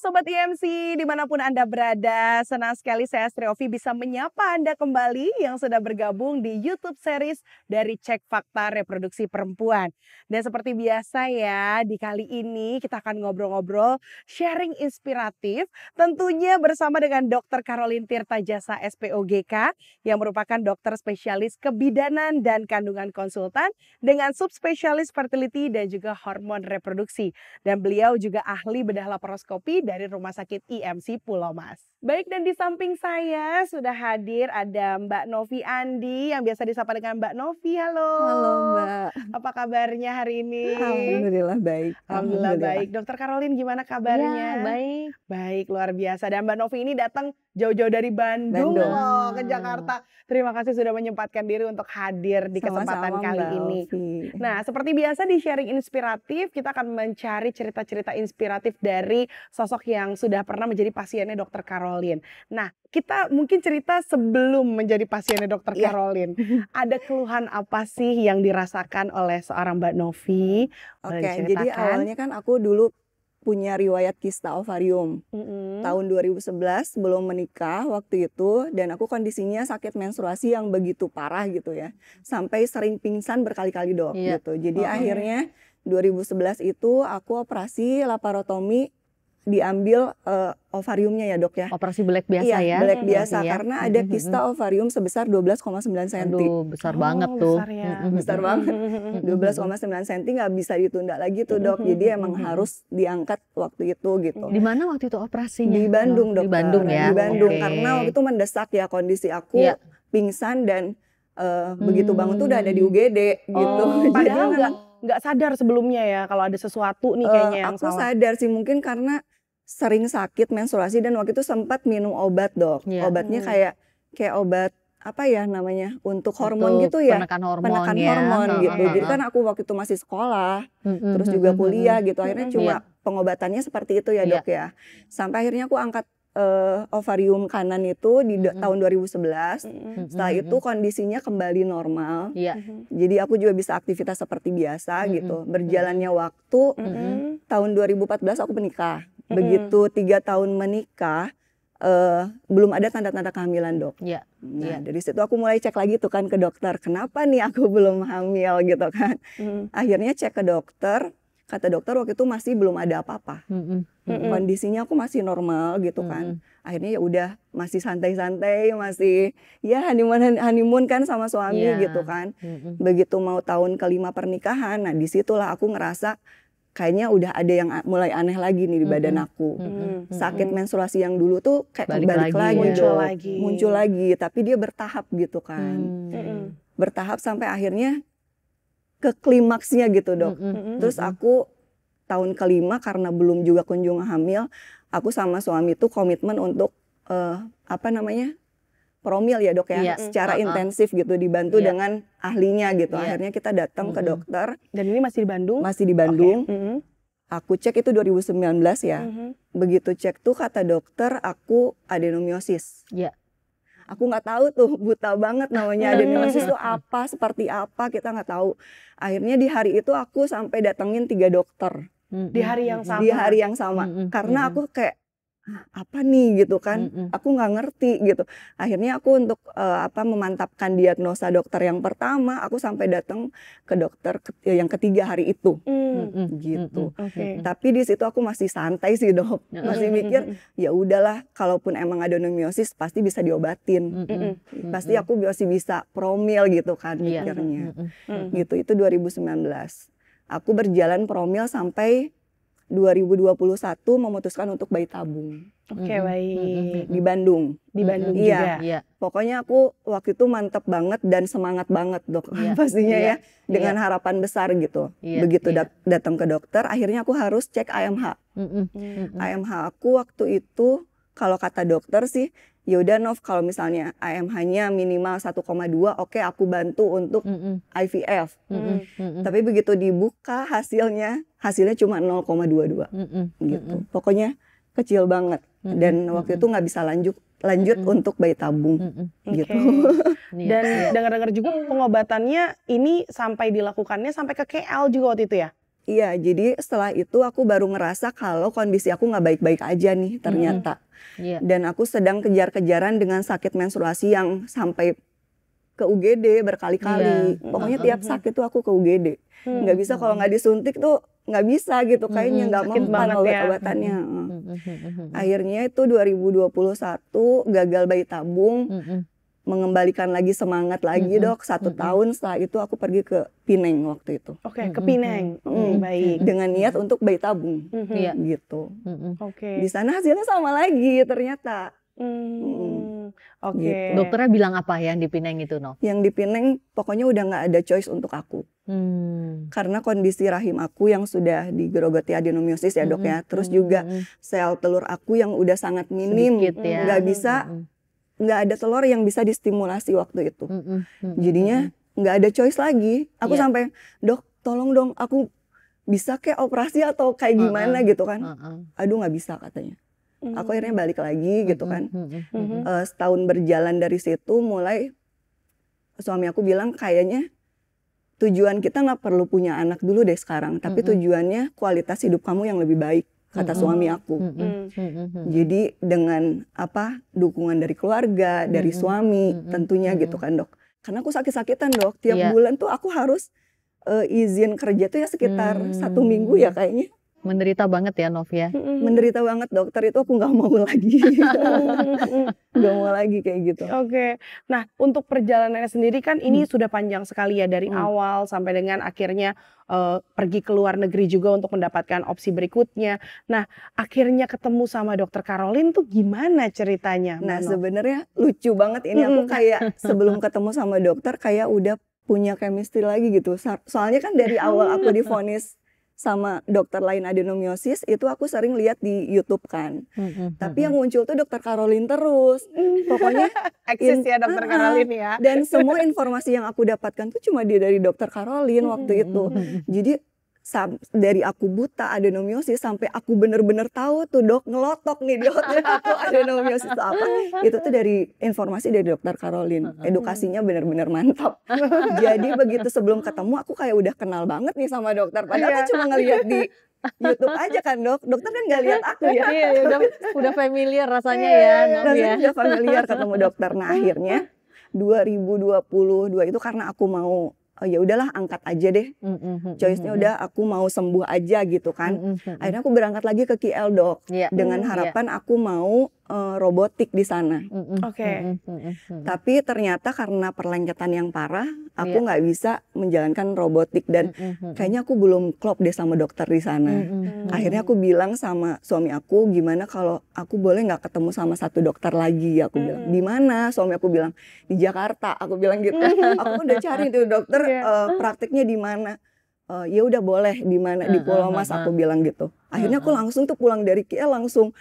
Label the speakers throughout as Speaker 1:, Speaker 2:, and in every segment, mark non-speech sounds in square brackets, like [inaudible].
Speaker 1: Sobat IMC, e dimanapun Anda berada, senang sekali saya Ovi bisa menyapa Anda kembali yang sudah bergabung di YouTube series dari Cek Fakta Reproduksi Perempuan. Dan seperti biasa ya, di kali ini kita akan ngobrol-ngobrol sharing inspiratif tentunya bersama dengan Dr. Caroline Tirta Jasa SPOGK yang merupakan dokter spesialis kebidanan dan kandungan konsultan dengan subspesialis fertility dan juga hormon reproduksi. Dan beliau juga ahli bedah laparoskopi dari Rumah Sakit IMC Pulau Mas. Baik dan di samping saya sudah hadir ada Mbak Novi Andi yang biasa disapa dengan Mbak Novi. Halo. Halo Mbak. Apa kabarnya hari ini? Alhamdulillah baik. Alhamdulillah, Alhamdulillah baik. Dokter Karolin gimana kabarnya? Ya, baik. Baik luar biasa dan Mbak Novi ini datang jauh-jauh dari Bandung, Bandung. Loh, ke Jakarta. Terima kasih sudah menyempatkan diri untuk hadir di kesempatan sama kali Mbak ini. Ovi. Nah, seperti biasa di sharing inspiratif kita akan mencari cerita-cerita inspiratif dari sosok sosok yang sudah pernah menjadi pasiennya Dokter Caroline. Nah, kita mungkin cerita sebelum menjadi pasiennya Dokter yeah. Caroline. [laughs] ada keluhan apa sih yang dirasakan oleh seorang Mbak Novi? Oke, okay, jadi awalnya kan aku dulu punya riwayat
Speaker 2: kista ovarium mm-hmm. tahun 2011 belum menikah waktu itu dan aku kondisinya sakit menstruasi yang begitu parah gitu ya sampai sering pingsan berkali-kali dok yeah. gitu jadi oh, oh iya. akhirnya 2011 itu aku operasi laparotomi diambil uh, ovariumnya ya dok ya. Operasi black biasa iya, ya. Black biasa ya. karena ada kista ovarium sebesar 12,9 cm. Aduh, besar oh, banget tuh. Besar, ya. besar banget. 12,9 cm nggak bisa ditunda lagi tuh dok. Jadi emang harus diangkat waktu itu gitu. Di
Speaker 3: mana waktu itu operasinya? Di Bandung dok. Di Bandung ya. Di Bandung okay. karena waktu
Speaker 2: itu mendesak ya kondisi aku ya. pingsan dan uh, hmm. begitu bangun tuh udah ada di hmm. UGD gitu. oh, gitu. [laughs] Padahal nggak nggak sadar sebelumnya ya kalau ada sesuatu nih kayaknya uh, yang aku salah. sadar sih mungkin karena sering sakit menstruasi dan waktu itu sempat minum obat dok. Yeah. Obatnya hmm. kayak kayak obat apa ya namanya untuk hormon untuk gitu ya penekan hormon, penekan ya. hormon gitu. Jadi kan aku waktu itu masih sekolah, hmm, hmm terus hmm, juga kuliah gitu. Akhirnya cuma yeah. pengobatannya seperti itu ya iya. dok yeah. ya. Sampai akhirnya aku angkat uh, ovarium kanan itu di mm -hmm. tahun 2011. Mm -hmm. Setelah itu kondisinya kembali normal. Yeah. Mm -hmm. Jadi aku juga bisa aktivitas seperti biasa mm -hmm. gitu. Berjalannya waktu mm -hmm. tahun 2014 aku menikah hmm Begitu tiga tahun menikah uh, belum ada tanda-tanda kehamilan dok. Iya. Nah yeah. dari situ aku mulai cek lagi tuh kan ke dokter kenapa nih aku [laughs] belum hamil gitu kan. Mm-hmm. Akhirnya cek ke dokter kata dokter waktu itu masih belum ada apa-apa.
Speaker 1: Kondisinya
Speaker 2: aku masih normal gitu kan. Mm-hmm. Akhirnya ya udah masih santai-santai, masih ya honeymoon honeymoon kan sama suami yeah. gitu kan. Mm-hmm. Begitu mau tahun kelima pernikahan, nah disitulah aku ngerasa kayaknya udah ada yang mulai aneh lagi nih di badan aku. Mm -hmm. Sakit menstruasi yang dulu tuh kayak balik, balik lagi, lagi ya. muncul ya. lagi. Muncul lagi, tapi dia bertahap gitu kan. Mm -hmm. Bertahap sampai akhirnya ke klimaksnya gitu, Dok. Mm -hmm. Terus aku tahun kelima karena belum juga kunjung hamil, aku sama suami tuh komitmen untuk uh, apa namanya? promil ya dok ya, yeah. secara uh-uh. intensif gitu dibantu yeah. dengan ahlinya gitu. Yeah. Akhirnya kita datang mm -hmm. ke dokter. Dan ini masih di Bandung? Masih di Bandung. Okay. Mm -hmm. Aku cek itu 2019 ya. Mm -hmm. Begitu cek tuh kata dokter aku adenomiosis. Yeah. Aku nggak tahu tuh buta banget namanya [laughs] adenomiosis itu apa, seperti apa kita nggak tahu. Akhirnya di hari itu aku sampai datengin tiga dokter. Mm
Speaker 3: -hmm. Di hari yang sama. Di hari yang sama.
Speaker 2: Mm -hmm. Karena mm -hmm. aku kayak apa nih gitu kan mm -hmm. aku nggak ngerti gitu akhirnya aku untuk uh, apa memantapkan diagnosa dokter yang pertama aku sampai datang ke dokter ke, eh, yang ketiga hari itu mm -hmm. gitu mm -hmm. okay. tapi di situ aku masih santai sih dok mm -hmm. masih mikir ya udahlah kalaupun emang ada adenomiosis pasti bisa diobatin mm -hmm. pasti aku masih bisa promil gitu kan yeah. gitu mm -hmm. gitu itu 2019 aku berjalan promil sampai 2021 memutuskan untuk bayi tabung. Oke, okay, baik. Di Bandung. Di Bandung mm juga. Iya. Pokoknya aku waktu itu mantep banget dan semangat banget, Dok. Iya. [laughs] Pastinya iya. ya dengan iya. harapan besar gitu. Iya. Begitu iya. datang ke dokter, akhirnya aku harus cek AMH. Mm -hmm. AMH aku waktu itu kalau kata dokter sih yaudah Nov kalau misalnya AMH-nya minimal 1,2 oke okay, aku bantu untuk mm -mm. IVF. Mm -mm. Tapi begitu dibuka hasilnya, hasilnya cuma 0,22.
Speaker 3: Mm -mm. gitu. Mm
Speaker 2: -mm. Pokoknya kecil banget mm -mm. dan waktu mm -mm. itu nggak bisa lanjut lanjut mm -mm. untuk bayi tabung mm -mm.
Speaker 1: gitu. Okay. [laughs] Iya. dan dengar-dengar juga pengobatannya ini sampai dilakukannya sampai ke KL juga waktu itu ya?
Speaker 2: Iya, jadi setelah itu aku baru ngerasa kalau kondisi aku nggak baik-baik aja nih ternyata. Mm
Speaker 3: -hmm. yeah. Dan
Speaker 2: aku sedang kejar-kejaran dengan sakit menstruasi yang sampai ke UGD berkali-kali. Yeah. Pokoknya uh-huh. tiap sakit tuh aku ke UGD. Hmm. Nggak bisa kalau nggak disuntik tuh nggak bisa gitu. Kayaknya nggak hmm. mempan obat-obatannya. Ya.
Speaker 1: Hmm.
Speaker 2: Akhirnya itu 2021 gagal bayi tabung. Hmm mengembalikan lagi semangat lagi mm -hmm. dok satu mm -hmm. tahun setelah itu aku pergi ke Pineng waktu itu. Oke okay, ke Pineng mm -hmm. mm, baik dengan niat untuk bayi tabung mm -hmm. gitu. Mm -hmm. Oke okay. di sana hasilnya sama lagi ternyata. Mm. Mm. Oke. Okay. Gitu. Dokternya bilang apa ya yang di Pineng itu, No? Yang di Pineng pokoknya udah nggak ada choice untuk aku. Hmm. Karena kondisi rahim aku yang sudah digerogoti adenomiosis ya, Dok ya. Terus hmm. juga sel telur aku yang udah sangat minim, ya. nggak ya. Gak bisa hmm nggak ada telur yang bisa distimulasi waktu itu. Mm -hmm. Mm -hmm. Jadinya nggak ada choice lagi. Aku yeah. sampai dok tolong dong aku bisa kayak operasi atau kayak gimana uh -uh. gitu kan. Uh -uh. Aduh nggak bisa katanya. Mm -hmm. Aku akhirnya balik lagi gitu kan. Mm -hmm. uh, setahun berjalan dari situ mulai suami aku bilang kayaknya tujuan kita nggak perlu punya anak dulu deh sekarang. Tapi mm -hmm. tujuannya kualitas hidup kamu yang lebih baik kata mm-hmm. suami aku. Mm-hmm. Jadi dengan apa dukungan dari keluarga, mm-hmm. dari suami mm-hmm. tentunya mm-hmm. gitu kan dok. Karena aku sakit-sakitan dok, tiap yeah. bulan tuh aku harus uh, izin kerja tuh ya sekitar mm-hmm. satu minggu ya kayaknya menderita banget ya Novia. ya menderita
Speaker 1: banget dokter itu aku nggak mau lagi [laughs] nggak mau lagi kayak gitu oke okay. nah untuk perjalanannya sendiri kan ini hmm. sudah panjang sekali ya dari hmm. awal sampai dengan akhirnya uh, pergi ke luar negeri juga untuk mendapatkan opsi berikutnya nah akhirnya ketemu sama dokter Karolin tuh gimana ceritanya nah sebenarnya
Speaker 2: lucu banget ini hmm. aku kayak [laughs] sebelum ketemu sama dokter kayak udah punya chemistry lagi gitu. soalnya kan dari awal aku difonis sama dokter lain adenomiosis itu aku sering lihat di YouTube kan. Mm-hmm. Tapi mm-hmm. yang muncul tuh dokter Caroline terus. Pokoknya [laughs] eksis ya dokter ah, ah. Caroline ya. Dan semua informasi yang aku dapatkan tuh cuma dia dari dokter Caroline mm-hmm, waktu itu. Mm-hmm, Jadi dari aku buta adenomiosis sampai aku bener-bener tahu tuh dok ngelotok nih di otak aku adenomiosis itu apa itu tuh dari informasi dari dokter Caroline edukasinya bener-bener mantap [laughs] jadi begitu sebelum ketemu aku kayak udah kenal banget nih sama dokter padahal yeah. cuma ngeliat di YouTube aja kan dok, dokter kan nggak lihat aku ya. Iya, iya udah,
Speaker 3: udah familiar rasanya iya, ya. Iya, rasanya ya. udah familiar ketemu
Speaker 2: dokter. Nah akhirnya 2022 [laughs] itu karena aku mau oh, ya udahlah angkat aja deh.
Speaker 3: Mm-hmm. Choice-nya udah aku
Speaker 2: mau sembuh aja gitu kan. Mm-hmm. Akhirnya aku berangkat lagi ke KL dok yeah. dengan mm, iya. harapan yeah. aku mau uh, robotik di sana. Oke. Okay. Tapi ternyata karena perlengketan yang parah, aku iya. nggak yeah. bisa menjalankan robotik dan kayaknya aku belum klop deh sama dokter di sana. Akhirnya aku bilang sama suami aku, gimana kalau aku boleh nggak ketemu sama satu dokter lagi? Aku bilang di mana? Suami aku bilang di Jakarta. Aku bilang gitu. aku udah cari tuh dokter yeah. Iya. uh, praktiknya di mana uh, ya udah boleh di mana di Pulau Mas aku bilang gitu. Akhirnya aku langsung tuh pulang dari KL langsung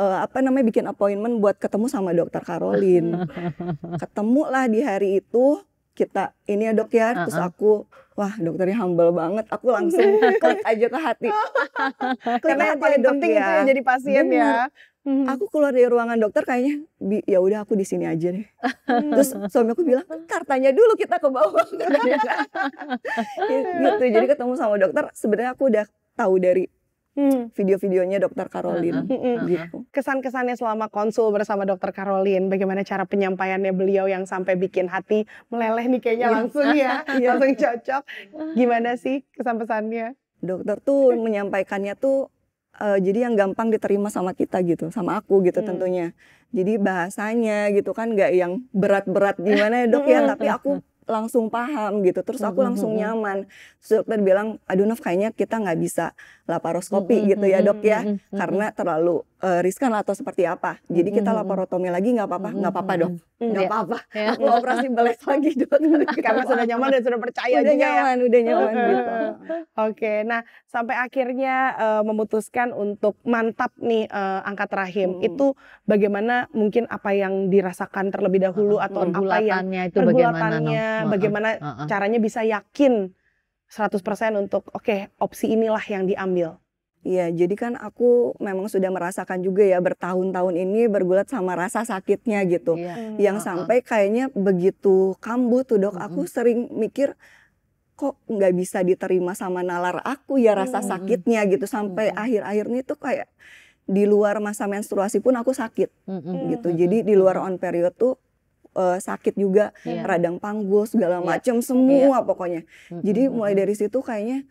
Speaker 2: uh, apa namanya bikin appointment buat ketemu sama dokter Karolin.
Speaker 3: [laughs]
Speaker 2: Ketemulah di hari itu kita ini ya dok ya, uh -uh. terus aku wah dokternya humble banget, aku langsung [laughs] klik aja ke hati. [laughs] Karena yang paling penting ya. itu yang jadi pasien ya. Bener. ya. Aku keluar dari ruangan dokter kayaknya ya udah aku di sini aja deh. Hmm. Terus suami aku bilang kan kartanya dulu kita ke bawah. gitu. Jadi ketemu sama dokter sebenarnya aku udah tahu dari Hmm. video-videonya dokter Karolin, uh-huh. gitu.
Speaker 1: Kesan-kesannya selama konsul bersama dokter Karolin, bagaimana cara penyampaiannya beliau yang sampai bikin hati meleleh nih kayaknya iya. langsung ya, [laughs] iya. langsung cocok. [laughs] Gimana
Speaker 2: sih kesan-pesannya? Dokter tuh [laughs] menyampaikannya tuh uh, jadi yang gampang diterima sama kita gitu, sama aku gitu hmm. tentunya. Jadi bahasanya gitu kan nggak yang berat-berat gimana ya dok ya, tapi aku langsung paham gitu terus aku hmm, hmm, langsung hmm. nyaman terus dokter bilang aduh Nov kayaknya kita nggak bisa laparoskopi gitu ya dok ya karena terlalu uh, riskan atau seperti apa. Jadi hmm, kita lapor hmm, hmm. laparotomi lagi nggak apa-apa, nggak apa-apa dong, nggak iya. apa-apa.
Speaker 1: Iya. Aku operasi beles lagi dong. [laughs] Karena sudah nyaman dan sudah percaya udah juga nyaman, ya. Udah nyaman, udah gitu. Oke, nah sampai akhirnya uh, memutuskan untuk mantap nih uh, eh, angkat rahim. Hmm. Itu bagaimana mungkin apa yang dirasakan terlebih dahulu uh, atau apa yang itu pergulatannya, bagaimana, bagaimana uh, uh. caranya bisa yakin 100% untuk oke okay, opsi inilah yang diambil. Iya, jadi kan aku memang sudah
Speaker 2: merasakan juga ya bertahun-tahun ini bergulat sama rasa sakitnya gitu. Iya. Hmm, Yang uh -uh. sampai kayaknya begitu kambuh tuh dok, uh -uh. aku sering mikir kok nggak bisa diterima sama nalar aku ya rasa uh -uh. sakitnya gitu. Sampai akhir-akhir ini tuh kayak di luar masa menstruasi pun aku sakit gitu. Jadi di luar on period tuh uh, sakit juga, -uh. radang panggul segala uh -uh. semua -uh. pokoknya. Uh -uh. Jadi mulai dari situ kayaknya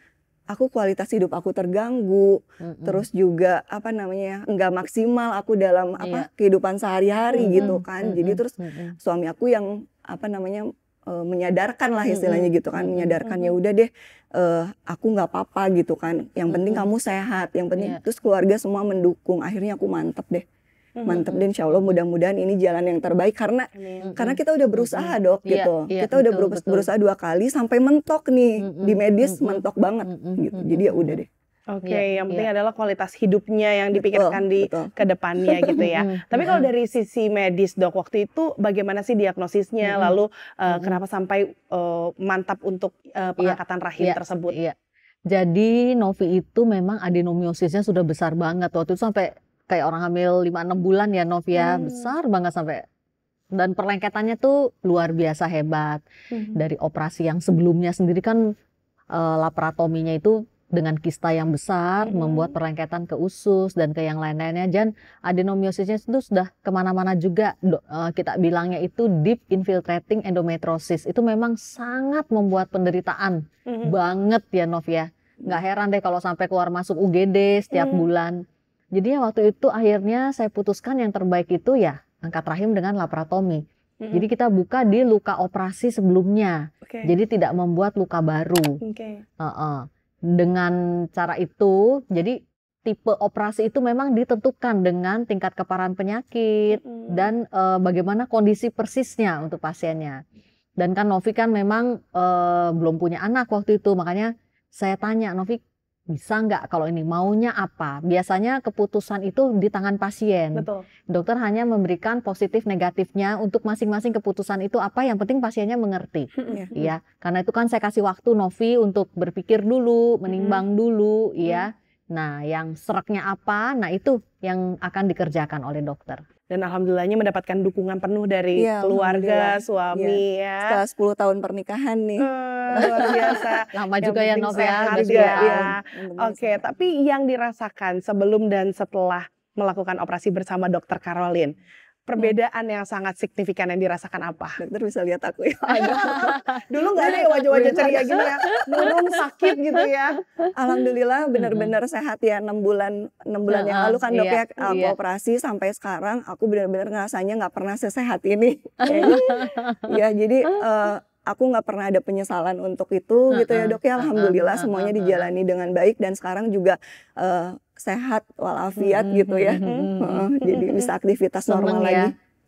Speaker 2: aku kualitas hidup aku terganggu, mm-hmm. terus juga apa namanya nggak maksimal aku dalam yeah. apa kehidupan sehari-hari mm-hmm. gitu kan. Mm-hmm. Jadi terus mm-hmm. suami aku yang apa namanya uh, menyadarkan lah istilahnya gitu kan menyadarkan ya udah deh uh, aku nggak apa-apa gitu kan yang penting kamu sehat yang penting yeah. terus keluarga semua mendukung akhirnya aku mantep deh Mm-hmm. mantep deh insya Allah mudah-mudahan ini jalan yang terbaik karena -hmm. karena kita udah berusaha -hmm. dok iya, gitu iya, kita udah ber betul. berusaha dua kali sampai mentok nih -hmm. di medis -hmm. mentok banget -hmm. gitu mm-hmm. jadi ya udah deh iya,
Speaker 1: Oke, okay, ya, yang penting ya. adalah kualitas hidupnya yang dipikirkan di kedepannya [laughs] gitu ya. Mm-hmm. Tapi kalau dari sisi medis dok, waktu itu bagaimana sih diagnosisnya? Lalu uh, kenapa sampai uh, mantap untuk uh, pengangkatan rahim ya, tersebut?
Speaker 3: Ya. Jadi Novi itu memang adenomiosisnya sudah besar banget waktu itu sampai kayak orang hamil 5-6 bulan ya Novia ya. hmm. besar banget sampai dan perlengketannya tuh luar biasa hebat hmm. dari operasi yang sebelumnya sendiri kan e, laparatominya itu dengan kista yang besar hmm. membuat perlengketan ke usus dan ke yang lain-lainnya dan adenomiosisnya itu sudah kemana-mana juga Do, e, kita bilangnya itu deep infiltrating endometriosis itu memang sangat membuat penderitaan hmm. banget ya Novia ya. nggak heran deh kalau sampai keluar masuk UGD setiap hmm. bulan jadi waktu itu akhirnya saya putuskan yang terbaik itu ya angkat rahim dengan laparotomi. Mm-hmm. Jadi kita buka di luka operasi sebelumnya. Okay. Jadi tidak membuat luka baru. Okay. Uh-uh. Dengan cara itu, jadi tipe operasi itu memang ditentukan dengan tingkat keparahan penyakit mm-hmm. dan uh, bagaimana kondisi persisnya untuk pasiennya. Dan kan Novi kan memang uh, belum punya anak waktu itu, makanya saya tanya Novi bisa nggak kalau ini maunya apa? Biasanya keputusan itu di tangan pasien. Betul. Dokter hanya memberikan positif negatifnya untuk masing-masing keputusan itu apa. Yang penting pasiennya mengerti, ya. Karena itu kan saya kasih waktu Novi untuk berpikir dulu, menimbang dulu, ya. Nah, yang seraknya apa? Nah itu yang akan dikerjakan oleh dokter dan alhamdulillahnya mendapatkan dukungan penuh dari ya, keluarga,
Speaker 1: iya. suami ya. ya. Setelah 10 tahun pernikahan nih. Uh, luar biasa. [laughs] Lama yang juga ya Novel harga, ya. ya. Iya. Iya, Oke, okay, tapi yang dirasakan sebelum dan setelah melakukan operasi bersama dokter Caroline perbedaan hmm. yang sangat signifikan yang dirasakan apa? Dokter bisa lihat aku ya.
Speaker 3: [laughs] Dulu nggak ada ya wajah-wajah ceria gini ya, murung sakit
Speaker 1: gitu ya.
Speaker 2: Alhamdulillah benar-benar sehat ya Enam bulan enam bulan nah, yang lalu kan dok ya, iya, ya aku iya. operasi sampai sekarang aku benar-benar ngerasanya nggak pernah sesehat ini. [laughs] ya jadi uh, aku nggak pernah ada penyesalan untuk itu uh, gitu ya dok ya alhamdulillah uh, uh, semuanya dijalani dengan baik dan sekarang juga uh, sehat walafiat hmm, gitu ya hmm, hmm. [laughs] jadi bisa aktivitas normal ya. lagi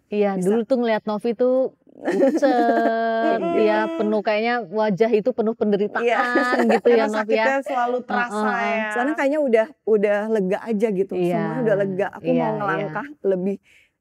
Speaker 3: iya dulu tuh ngeliat Novi tuh [laughs] pucet ya penuh kayaknya wajah itu penuh penderitaan Iya, gitu ya Novi ya selalu terasa uh -uh. ya soalnya
Speaker 2: kayaknya udah udah lega aja gitu Iya. semua udah lega
Speaker 3: aku iya, mau iya. ngelangkah lebih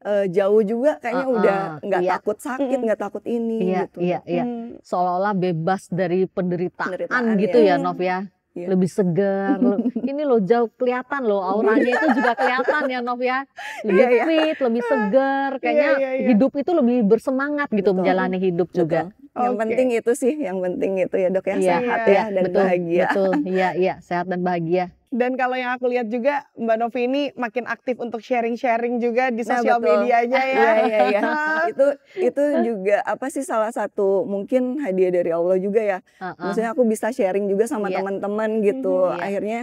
Speaker 3: uh, jauh juga kayaknya uh, uh, udah nggak iya. takut sakit nggak mm. takut ini iya, gitu iya iya Mm. seolah-olah bebas dari penderitaan, penderitaan gitu ya, ya Nov ya yeah. lebih segar [laughs] ini lo jauh kelihatan lo auranya itu juga kelihatan ya Nov ya [laughs] lebih yeah, yeah. fit lebih segar iya, kayaknya yeah, yeah, yeah. hidup itu lebih bersemangat gitu Betul. menjalani hidup Betul. juga yang penting
Speaker 1: itu sih, yang penting itu ya dok ya, ya sehat ya, ya dan betul, bahagia. Betul,
Speaker 3: iya iya sehat dan bahagia.
Speaker 1: Dan kalau yang aku lihat juga Mbak Novi ini makin aktif untuk sharing-sharing juga di nah, sosial nah, nya medianya ya. Iya iya iya. [laughs] itu itu juga
Speaker 2: apa sih salah satu mungkin hadiah dari Allah juga ya. Uh -uh. Maksudnya aku bisa sharing juga sama yeah. teman-teman gitu. Hmm, yeah. Akhirnya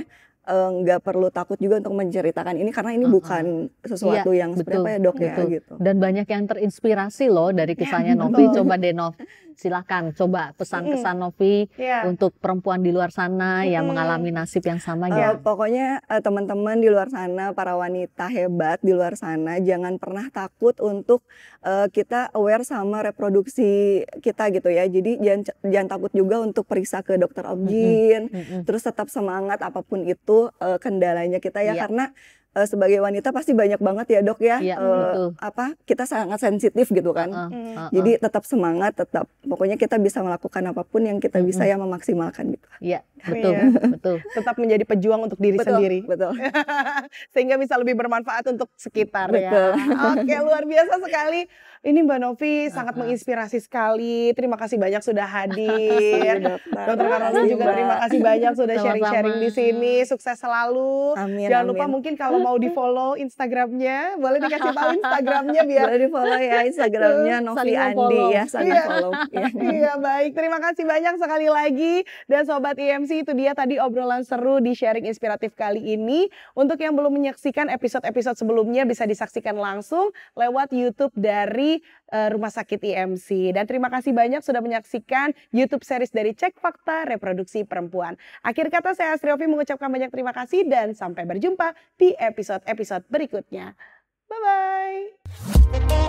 Speaker 2: Eh, nggak uh, perlu takut juga untuk menceritakan ini karena ini uh -huh. bukan
Speaker 3: sesuatu iya, yang seperti betul, apa ya dok ya, betul. ya gitu. Dan banyak yang terinspirasi loh dari ya, kisahnya ya, Novi. Coba Denov silakan silahkan coba pesan kesan hmm. Novi ya. untuk perempuan di luar sana hmm. yang mengalami nasib yang sama uh, ya.
Speaker 2: Pokoknya uh, teman-teman di luar sana, para wanita hebat di luar sana, jangan pernah takut untuk uh, kita aware sama reproduksi kita gitu ya. Jadi jangan jangan takut juga untuk periksa ke dokter objin, hmm. -hmm. terus tetap semangat apapun itu uh, kendalanya kita ya, ya. karena uh, sebagai wanita pasti banyak banget ya dok ya, ya uh, betul. apa kita sangat sensitif gitu kan uh, uh, uh, jadi tetap semangat tetap pokoknya kita bisa melakukan apapun yang kita bisa uh, ya memaksimalkan gitu
Speaker 3: ya betul
Speaker 1: ya. [laughs] betul tetap menjadi pejuang untuk diri betul, sendiri betul [laughs] sehingga bisa lebih bermanfaat untuk sekitar ya. betul. ya oke luar biasa sekali ini Mbak Novi sangat uh -huh. menginspirasi sekali. Terima kasih banyak sudah [laughs] hadir. Dokter Karolin juga terima kasih banyak sudah sharing-sharing di sini. Sukses selalu. Amin, Jangan amin. lupa mungkin kalau mau di follow Instagramnya, boleh dikasih tahu Instagramnya biar boleh ya, [laughs] di follow ya Instagramnya Novi Andi ya. iya. follow. Iya. [laughs] iya. baik. Terima kasih banyak sekali lagi dan sobat IMC e itu dia tadi obrolan seru di sharing inspiratif kali ini. Untuk yang belum menyaksikan episode-episode sebelumnya bisa disaksikan langsung lewat YouTube dari dari uh, eh, Rumah Sakit IMC. Dan terima kasih banyak sudah menyaksikan YouTube series dari Cek Fakta Reproduksi Perempuan. Akhir kata saya Astri Ovi mengucapkan banyak terima kasih dan sampai berjumpa di episode-episode berikutnya. Bye-bye.